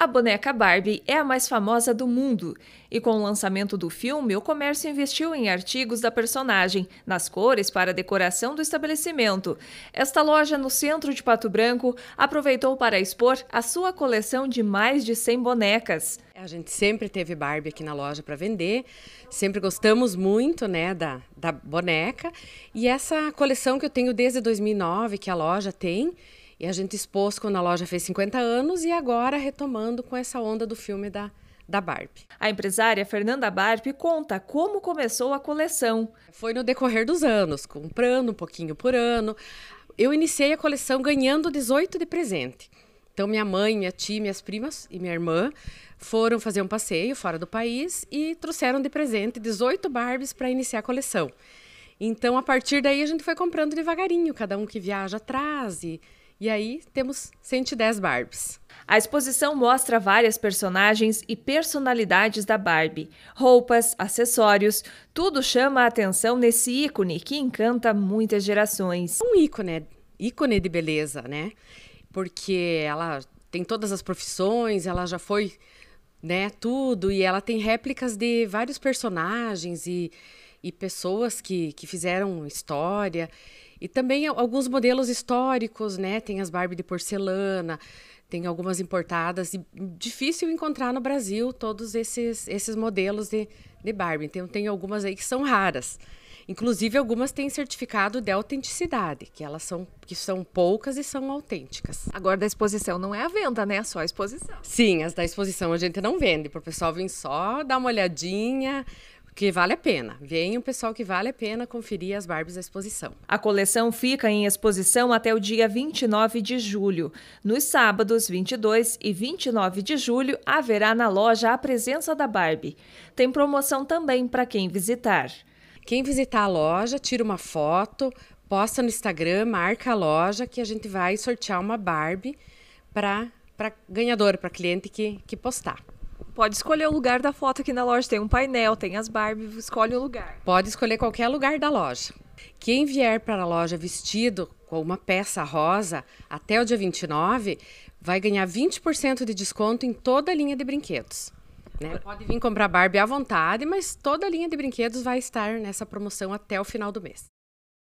A boneca Barbie é a mais famosa do mundo, e com o lançamento do filme, o comércio investiu em artigos da personagem, nas cores para a decoração do estabelecimento. Esta loja no centro de Pato Branco aproveitou para expor a sua coleção de mais de 100 bonecas. A gente sempre teve Barbie aqui na loja para vender, sempre gostamos muito né, da, da boneca. E essa coleção que eu tenho desde 2009, que a loja tem, e a gente expôs quando a loja fez 50 anos e agora retomando com essa onda do filme da, da Barbie. A empresária Fernanda Barbie conta como começou a coleção. Foi no decorrer dos anos, comprando um pouquinho por ano. Eu iniciei a coleção ganhando 18 de presente. Então, minha mãe, minha tia, minhas primas e minha irmã foram fazer um passeio fora do país e trouxeram de presente 18 Barbies para iniciar a coleção. Então, a partir daí, a gente foi comprando devagarinho, cada um que viaja atrás e e aí temos 110 Barbies. A exposição mostra várias personagens e personalidades da Barbie. Roupas, acessórios, tudo chama a atenção nesse ícone que encanta muitas gerações. Um ícone, ícone de beleza, né? Porque ela tem todas as profissões, ela já foi, né, tudo e ela tem réplicas de vários personagens e, e pessoas que, que fizeram história. E também alguns modelos históricos, né? Tem as Barbie de porcelana, tem algumas importadas. E difícil encontrar no Brasil todos esses, esses modelos de, de Barbie. Então, tem algumas aí que são raras. Inclusive, algumas têm certificado de autenticidade, que elas são, que são poucas e são autênticas. Agora, da exposição não é a venda, né? É só a exposição. Sim, as da exposição a gente não vende, para o pessoal vir só dar uma olhadinha, que vale a pena. o pessoal, que vale a pena conferir as Barbies da exposição. A coleção fica em exposição até o dia 29 de julho. Nos sábados 22 e 29 de julho haverá na loja a presença da Barbie. Tem promoção também para quem visitar. Quem visitar a loja, tira uma foto, posta no Instagram, marca a loja que a gente vai sortear uma Barbie para ganhador, para cliente que, que postar. Pode escolher o lugar da foto aqui na loja. Tem um painel, tem as Barbie, escolhe o lugar. Pode escolher qualquer lugar da loja. Quem vier para a loja vestido com uma peça rosa até o dia 29 vai ganhar 20% de desconto em toda a linha de brinquedos. Né? Pode vir comprar Barbie à vontade, mas toda a linha de brinquedos vai estar nessa promoção até o final do mês.